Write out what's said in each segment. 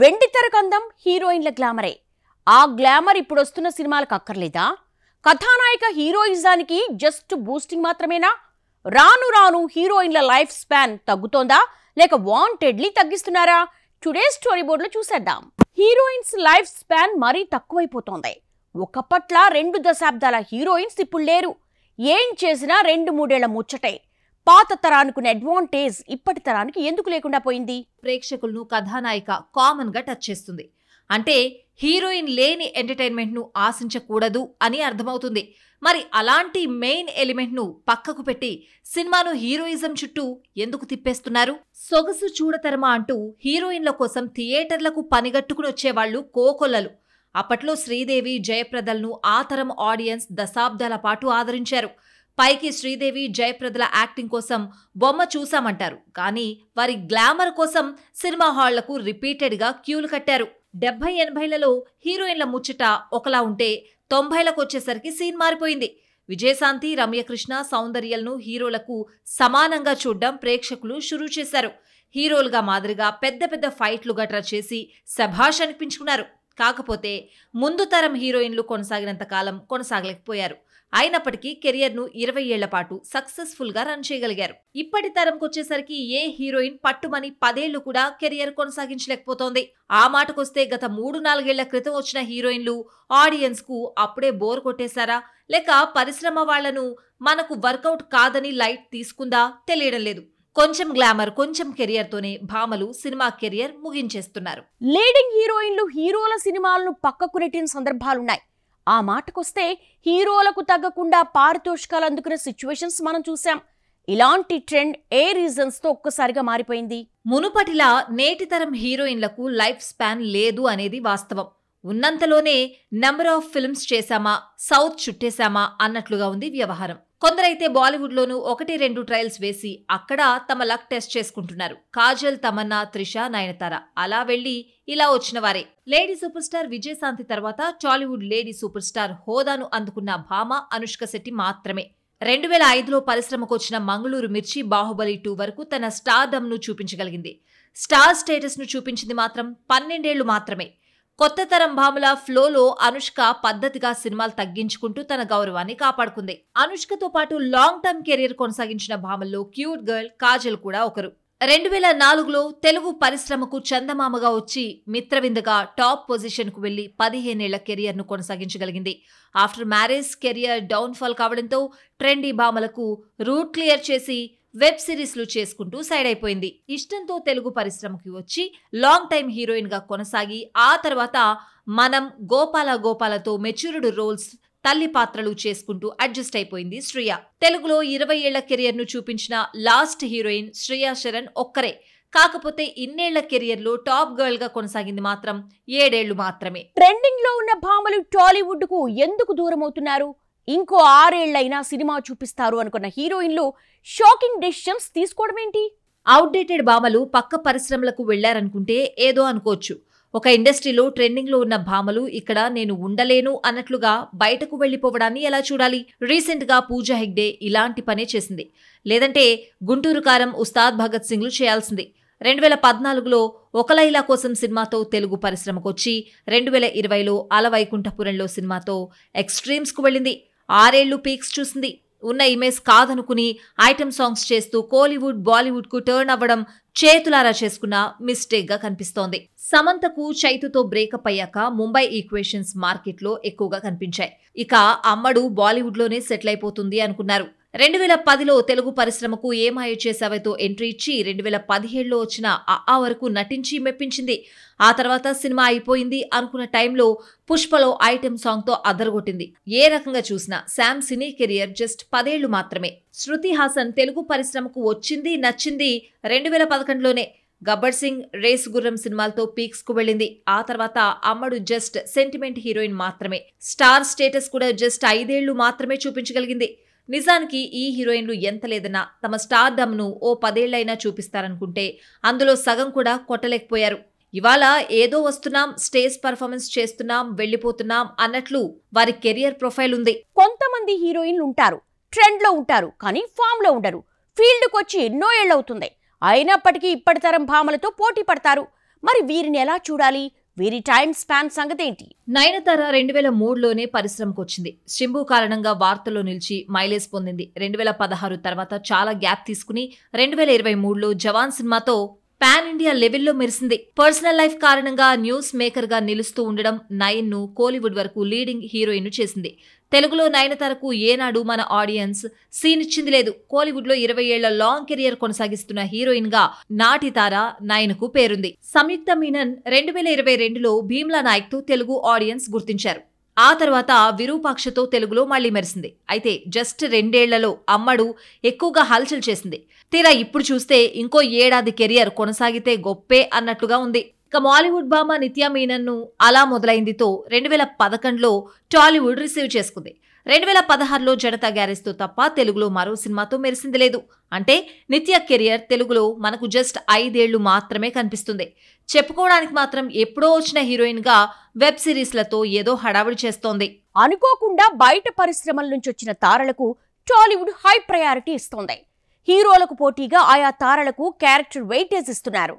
వెండితెర కందం హీరోయిన్ల గ్లామరే ఆ గ్లామర్ ఇప్పుడు వస్తున్న సినిమాలకు అక్కర్లేదా కథానాయక హీరోయిజానికి జస్ట్ బూస్టింగ్ మాత్రమేనా రాను రాను హీరోయిన్ల లైఫ్ స్పాన్ తగ్గుతోందా లేక వాంటెడ్లీ తగ్గిస్తున్నారా టుడే స్టోరీ బోర్డులో చూసేద్దాం హీరోయిన్స్ లైఫ్ స్పాన్ మరీ తక్కువైపోతోంది ఒకప్పట్ల రెండు దశాబ్దాల హీరోయిన్స్ ఇప్పుడు లేరు ఏం చేసినా రెండు మూడేళ్ల ముచ్చటే పాత తరానికి అడ్వాంటేజ్ ఇప్పటి తరానికి ఎందుకు లేకుండా పోయింది ప్రేక్షకులను కథానాయిక కామన్ గా టచ్ చేస్తుంది అంటే హీరోయిన్ లేని ఎంటర్టైన్మెంట్ ను ఆశించకూడదు అని అర్థమవుతుంది మరి అలాంటి మెయిన్ ఎలిమెంట్ ను పక్కకు పెట్టి సినిమాను హీరోయిజం చుట్టూ ఎందుకు తిప్పేస్తున్నారు సొగసు చూడతరమా అంటూ హీరోయిన్ల కోసం థియేటర్లకు పనిగట్టుకుని వచ్చేవాళ్లు కోకొల్లలు అప్పట్లో శ్రీదేవి జయప్రదలను ఆ తరం ఆడియన్స్ దశాబ్దాల పాటు ఆదరించారు పైకి శ్రీదేవి జయప్రదల యాక్టింగ్ కోసం బొమ్మ చూశామంటారు కానీ వారి గ్లామర్ కోసం సినిమా హాళ్లకు రిపీటెడ్గా క్యూలు కట్టారు డెబ్బై ఎనభైలలో హీరోయిన్ల ముచ్చట ఒకలా ఉంటే తొంభైలకు వచ్చేసరికి సీన్ మారిపోయింది విజయశాంతి రమ్యకృష్ణ సౌందర్యలను హీరోలకు సమానంగా చూడడం ప్రేక్షకులు షురూ చేశారు హీరోలుగా మాదిరిగా పెద్ద పెద్ద ఫైట్లు గట్రా చేసి శభాష్ అనిపించుకున్నారు కాకపోతే ముందు తరం హీరోయిన్లు కొనసాగినంత కాలం కొనసాగలేకపోయారు అయినప్పటికీ కెరియర్ను ఇరవై ఏళ్ల పాటు సక్సెస్ఫుల్గా రన్ చేయగలిగారు ఇప్పటి తరంకొచ్చేసరికి ఏ హీరోయిన్ పట్టుమని పదేళ్లు కూడా కెరియర్ కొనసాగించలేకపోతోంది ఆ మాటకొస్తే గత మూడు నాలుగేళ్ల క్రితం వచ్చిన హీరోయిన్లు ఆడియన్స్కు అప్పుడే బోర్ కొట్టేశారా లేక పరిశ్రమ వాళ్లను మనకు వర్కౌట్ కాదని లైట్ తీసుకుందా తెలియడం లేదు కొంచెం గ్లామర్ కొంచెం కెరియర్ తోనే భామలు సినిమా కెరియర్ ముగించేస్తున్నారు లీడింగ్ హీరోయిన్లు హీరోల సినిమాలను పక్కకు నెట్టిన సందర్భాలున్నాయి ఆ మాటకొస్తే హీరోలకు తగ్గకుండా పారితోషికాలు అందుకునే సిచ్యువేషన్స్ మనం చూసాం ఇలాంటి ట్రెండ్ ఏ రీజన్స్తో ఒక్కసారిగా మారిపోయింది మునుపటిలా నేటితరం హీరోయిన్లకు లైఫ్ స్పాన్ లేదు అనేది వాస్తవం ఉన్నంతలోనే నెంబర్ ఆఫ్ ఫిల్మ్స్ చేశామా సౌత్ చుట్టేశామా అన్నట్లుగా ఉంది వ్యవహారం కొందరైతే బాలీవుడ్లోనూ ఒకటి రెండు ట్రయల్స్ వేసి అక్కడ తమ లక్ టెస్ట్ చేసుకుంటున్నారు కాజల్ తమన్నా త్రిష నయనతార అలా వెళ్ళి ఇలా వచ్చిన వారే లేడీ సూపర్ స్టార్ విజయశాంతి తర్వాత టాలీవుడ్ లేడీ సూపర్ స్టార్ హోదాను అందుకున్న భామ అనుష్క శెట్టి మాత్రమే రెండు వేల ఐదులో పరిశ్రమకొచ్చిన మంగళూరు మిర్చి బాహుబలి టూ వరకు తన స్టార్ స్టార్డమ్ను చూపించగలిగింది స్టార్ స్టేటస్ను చూపించింది మాత్రం పన్నెండేళ్లు మాత్రమే కొత్త తరం భామల ఫ్లోలో అనుష్క పద్ధతిగా సినిమాలు తగ్గించుకుంటూ తన గౌరవాన్ని కాపాడుకుంది అనుష్కతో పాటు లాంగ్ టర్మ్ కెరీర్ కొనసాగించిన భామల్లో క్యూట్ గర్ల్ కాజల్ కూడా ఒకరు రెండు వేల నాలుగులో తెలుగు పరిశ్రమకు చందమామగా వచ్చి మిత్రవిందగా టాప్ పొజిషన్కు వెళ్లి పదిహేనేళ్ల కెరియర్ను కొనసాగించగలిగింది ఆఫ్టర్ మ్యారేజ్ కెరియర్ డౌన్ఫాల్ కావడంతో ట్రెండీ భామలకు రూట్ క్లియర్ చేసి వెబ్ సిరీస్లు చేసుకుంటూ సైడ్ అయిపోయింది ఇష్టంతో తెలుగు పరిశ్రమకి వచ్చి లాంగ్ టైం హీరోయిన్గా కొనసాగి ఆ తర్వాత మనం గోపాల గోపాలతో మెచ్యూర్డ్ రోల్స్ తల్లి పాత్రలు చేసుకుంటూ అడ్జస్ట్ అయిపోయింది శ్రేయ తెలుగులో ఇరవై ఏళ్ల కెరియర్ను చూపించిన లాస్ట్ హీరోయిన్ శ్రేయా శరణ్ ఒక్కరే కాకపోతే ఇన్నేళ్ల కెరియర్ లో టాప్ గర్ల్ గా కొనసాగింది మాత్రం ఏడేళ్లు మాత్రమే ట్రెండింగ్ లో ఉన్న భామలు టాలీవుడ్ కు ఎందుకు దూరం అవుతున్నారు ఇంకో ఆరేళ్లైనా సినిమా చూపిస్తారు అనుకున్న హీరోయిన్లు షాకింగ్ డెసిషన్స్ తీసుకోవడం ఏంటి అవుట్డేటెడ్ భామలు పక్క పరిశ్రమలకు వెళ్లారనుకుంటే ఏదో అనుకోవచ్చు ఒక ఇండస్ట్రీలో ట్రెండింగ్లో ఉన్న భామలు ఇక్కడ నేను ఉండలేను అన్నట్లుగా బయటకు వెళ్ళిపోవడాన్ని ఎలా చూడాలి రీసెంట్గా పూజా హెగ్డే ఇలాంటి పనే చేసింది లేదంటే గుంటూరు కారం ఉస్తాద్ భగత్ సింగ్లు చేయాల్సింది రెండు వేల పద్నాలుగులో ఒకలైలా కోసం సినిమాతో తెలుగు పరిశ్రమకొచ్చి రెండు వేల ఇరవైలో అలవైకుంఠపురంలో సినిమాతో ఎక్స్ట్రీమ్స్కు వెళ్ళింది ఆరేళ్లు పీక్స్ చూసింది ఉన్న ఇమేజ్ కాదనుకుని ఐటమ్ సాంగ్స్ చేస్తూ కోలీవుడ్ బాలీవుడ్కు టర్న్ అవ్వడం చేతులారా చేసుకున్న మిస్టేక్గా కనిపిస్తోంది సమంతకు చైతుతో బ్రేకప్ అయ్యాక ముంబై ఈక్వేషన్స్ మార్కెట్లో ఎక్కువగా కనిపించాయి ఇక అమ్మడు బాలీవుడ్లోనే సెటిల్ అయిపోతుంది అనుకున్నారు రెండు వేల పదిలో తెలుగు పరిశ్రమకు ఏమాయ చేసావేతో ఎంట్రీ ఇచ్చి రెండు వేల పదిహేడులో వచ్చిన ఆ వరకు నటించి మెప్పించింది ఆ తర్వాత సినిమా అయిపోయింది అనుకున్న టైంలో పుష్పలో ఐటెం సాంగ్తో అదరగొట్టింది ఏ రకంగా చూసినా శామ్ సినీ కెరియర్ జస్ట్ పదేళ్లు మాత్రమే శృతి హాసన్ తెలుగు పరిశ్రమకు వచ్చింది నచ్చింది రెండు వేల పదకొండులోనే గబ్బర్ సింగ్ రేస్ గుర్రం సినిమాలతో పీక్స్ కు వెళ్ళింది ఆ తర్వాత అమ్మడు జస్ట్ సెంటిమెంట్ హీరోయిన్ మాత్రమే స్టార్ స్టేటస్ కూడా జస్ట్ ఐదేళ్లు మాత్రమే చూపించగలిగింది నిజానికి ఈ హీరోయిన్లు ఎంత లేదన్నా తమ స్టార్ ను ఓ పదేళ్లైనా చూపిస్తారనుకుంటే అందులో సగం కూడా కొట్టలేకపోయారు ఇవాళ ఏదో వస్తున్నాం స్టేజ్ పర్ఫార్మెన్స్ చేస్తున్నాం వెళ్ళిపోతున్నాం అన్నట్లు వారి కెరియర్ ప్రొఫైల్ ఉంది కొంతమంది హీరోయిన్లు ఉంటారు ట్రెండ్లో ఉంటారు కానీ ఫామ్లో ఉండరు ఫీల్డ్కి వచ్చి ఎన్నో ఏళ్ళవుతుంది అయినప్పటికీ ఇప్పటి తరం భామలతో పోటీ పడతారు మరి వీరిని ఎలా చూడాలి వీరి టైం స్పాన్ సంగతేంటి నయనతార రెండు వేల మూడులోనే పరిశ్రమకు వచ్చింది శింబు కారణంగా వార్తల్లో నిలిచి మైలేజ్ పొందింది రెండు వేల పదహారు తర్వాత చాలా గ్యాప్ తీసుకుని రెండు వేల ఇరవై మూడులో జవాన్ సినిమాతో పాన్ ఇండియా లెవెల్లో మెరిసింది పర్సనల్ లైఫ్ కారణంగా న్యూస్ మేకర్గా నిలుస్తూ ఉండడం నయన్ను కోలీవుడ్ వరకు లీడింగ్ హీరోయిన్ చేసింది తెలుగులో నయనతారకు ఏనాడు మన ఆడియన్స్ సీన్ ఇచ్చింది లేదు కోలీవుడ్ లో ఇరవై ఏళ్ల లాంగ్ కెరియర్ కొనసాగిస్తున్న హీరోయిన్ గా నాటి తార నయనకు పేరుంది సంయుక్త మీనన్ రెండు వేల ఇరవై రెండులో భీమ్లా నాయక్ తో తెలుగు ఆడియన్స్ గుర్తించారు ఆ తర్వాత విరూపాక్షతో తెలుగులో మళ్లీ మెరిసింది అయితే జస్ట్ రెండేళ్లలో అమ్మడు ఎక్కువగా హల్చల్ చేసింది తీరా ఇప్పుడు చూస్తే ఇంకో ఏడాది కెరియర్ కొనసాగితే గొప్పే అన్నట్టుగా ఉంది ఇక మాలీవుడ్ భామ నిత్యా మీనన్ను అలా మొదలైందితో రెండు వేల పదకొండులో టాలీవుడ్ రిసీవ్ చేసుకుంది రెండు వేల పదహారులో జడత గ్యారేజ్తో తప్ప తెలుగులో మరో సినిమాతో మెరిసింది లేదు అంటే నిత్య కెరియర్ తెలుగులో మనకు జస్ట్ ఐదేళ్లు మాత్రమే కనిపిస్తుంది చెప్పుకోవడానికి మాత్రం ఎప్పుడో వచ్చిన హీరోయిన్గా వెబ్ సిరీస్లతో ఏదో హడావిడి చేస్తోంది అనుకోకుండా బయట పరిశ్రమల నుంచి వచ్చిన తారలకు టాలీవుడ్ హై ప్రయారిటీ ఇస్తోంది హీరోలకు పోటీగా ఆయా తారలకు క్యారెక్టర్ వెయిటేజ్ ఇస్తున్నారు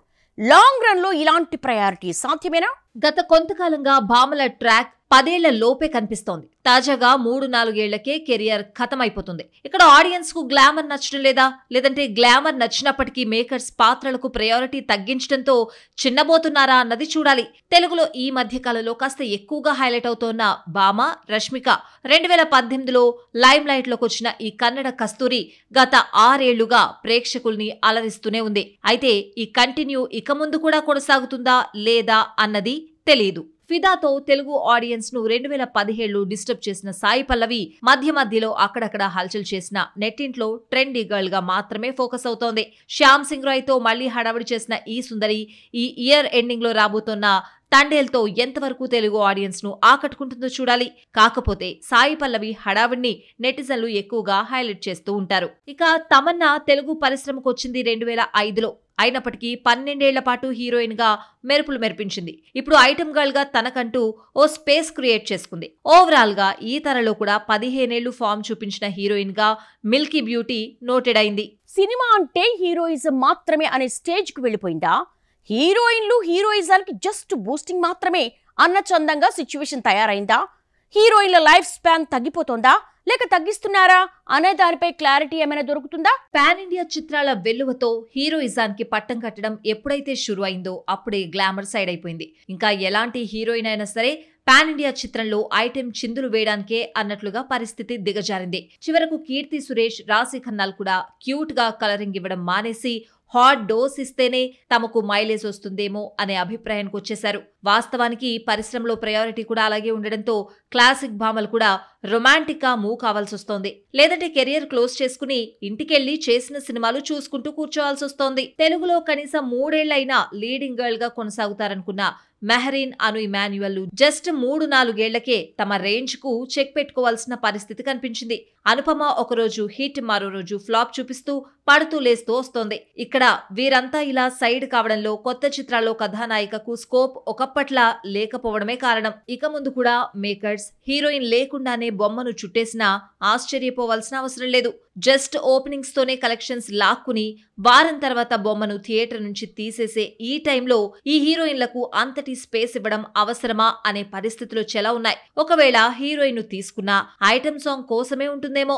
లాంగ్ రన్ లో ఇలాంటి ప్రయారిటీ సాధ్యమేనా గత కొంతకాలంగా భామల ట్రాక్ పదేళ్ల లోపే కనిపిస్తోంది తాజాగా మూడు నాలుగేళ్లకే కెరియర్ అయిపోతుంది ఇక్కడ ఆడియన్స్ కు గ్లామర్ నచ్చడం లేదా లేదంటే గ్లామర్ నచ్చినప్పటికీ మేకర్స్ పాత్రలకు ప్రయారిటీ తగ్గించడంతో చిన్నబోతున్నారా అన్నది చూడాలి తెలుగులో ఈ మధ్య కాలంలో కాస్త ఎక్కువగా హైలైట్ అవుతోన్న బామ రష్మిక రెండు వేల పద్దెనిమిదిలో లైమ్ లైట్ లోకి వచ్చిన ఈ కన్నడ కస్తూరి గత ఆరేళ్లుగా ప్రేక్షకుల్ని అలరిస్తూనే ఉంది అయితే ఈ కంటిన్యూ ఇక ముందు కూడా కొనసాగుతుందా లేదా అన్నది తెలియదు ఫిదాతో తెలుగు ఆడియన్స్ ను రెండు వేల పదిహేళ్ళు డిస్టర్బ్ చేసిన సాయి పల్లవి మధ్య మధ్యలో అక్కడక్కడ హల్చల్ చేసిన నెట్టింట్లో ట్రెండీ గర్ల్ గా మాత్రమే ఫోకస్ అవుతోంది శ్యామ్ సింగ్ రాయ్ తో మళ్లీ హడావిడి చేసిన ఈ సుందరి ఈ ఇయర్ ఎండింగ్ లో రాబోతున్న తండేల్తో ఎంతవరకు తెలుగు ఆడియన్స్ ను ఆకట్టుకుంటుందో చూడాలి కాకపోతే సాయి పల్లవి హడావిడిని నెటిజన్లు ఎక్కువగా హైలైట్ చేస్తూ ఉంటారు ఇక తమన్నా తెలుగు పరిశ్రమకు వచ్చింది రెండు వేల ఐదులో అయినప్పటికీ పన్నెండేళ్ల పాటు హీరోయిన్ గా మెరుపులు మెరిపించింది ఇప్పుడు ఐటమ్ గర్ల్ గా తనకంటూ ఓ స్పేస్ క్రియేట్ చేసుకుంది ఓవరాల్ గా ఈ తరలో కూడా పదిహేనేళ్లు ఫామ్ చూపించిన హీరోయిన్ గా మిల్కీ బ్యూటీ నోటెడ్ అయింది సినిమా అంటే హీరోయిజం మాత్రమే అనే స్టేజ్ కు వెళ్ళిపోయిందా హీరోయిన్లు హీరోయిజాలకి జస్ట్ బూస్టింగ్ మాత్రమే అన్న చందంగా సిచ్యువేషన్ తయారైందా హీరోయిన్ల లైఫ్ స్పాన్ తగ్గిపోతుందా లేక తగ్గిస్తున్నారా అనే దానిపై క్లారిటీ ఏమైనా దొరుకుతుందా పాన్ ఇండియా చిత్రాల వెల్లువతో కి పట్టం కట్టడం ఎప్పుడైతే షురు అయిందో అప్పుడే గ్లామర్ సైడ్ అయిపోయింది ఇంకా ఎలాంటి హీరోయిన్ అయినా సరే పాన్ ఇండియా చిత్రంలో ఐటెం చిందులు వేయడానికే అన్నట్లుగా పరిస్థితి దిగజారింది చివరకు కీర్తి సురేష్ రాశి ఖన్నాల్ కూడా క్యూట్ గా కలరింగ్ ఇవ్వడం మానేసి హాట్ డోస్ ఇస్తేనే తమకు మైలేజ్ వస్తుందేమో అనే అభిప్రాయానికి వచ్చేశారు వాస్తవానికి పరిశ్రమలో ప్రయారిటీ కూడా అలాగే ఉండడంతో క్లాసిక్ భామలు కూడా గా మూవ్ కావాల్సి వస్తోంది లేదంటే కెరియర్ క్లోజ్ చేసుకుని ఇంటికెళ్లి చేసిన సినిమాలు చూసుకుంటూ కూర్చోవాల్సి వస్తోంది తెలుగులో కనీసం మూడేళ్లైనా లీడింగ్ గర్ల్ గా కొనసాగుతారనుకున్న మెహరీన్ అను ఇమాన్యువల్ జస్ట్ మూడు నాలుగేళ్లకే తమ రేంజ్ కు చెక్ పెట్టుకోవాల్సిన పరిస్థితి కనిపించింది అనుపమ ఒకరోజు హిట్ మరో రోజు ఫ్లాప్ చూపిస్తూ పడుతూ లేస్తూ వస్తోంది ఇక్కడ వీరంతా ఇలా సైడ్ కావడంలో కొత్త చిత్రాల్లో కథానాయికకు స్కోప్ ఒకప్పట్లా లేకపోవడమే కారణం ఇక ముందు కూడా మేకర్స్ హీరోయిన్ లేకుండానే బొమ్మను చుట్టేసినా ఆశ్చర్యపోవాల్సిన అవసరం లేదు జస్ట్ ఓపెనింగ్స్ తోనే కలెక్షన్స్ లాక్కుని వారం తర్వాత బొమ్మను థియేటర్ నుంచి తీసేసే ఈ టైంలో ఈ హీరోయిన్లకు అంతటి మొదటి స్పేస్ ఇవ్వడం అవసరమా అనే పరిస్థితులు చెలా ఉన్నాయి ఒకవేళ హీరోయిన్ ను తీసుకున్నా ఐటమ్ సాంగ్ కోసమే ఉంటుందేమో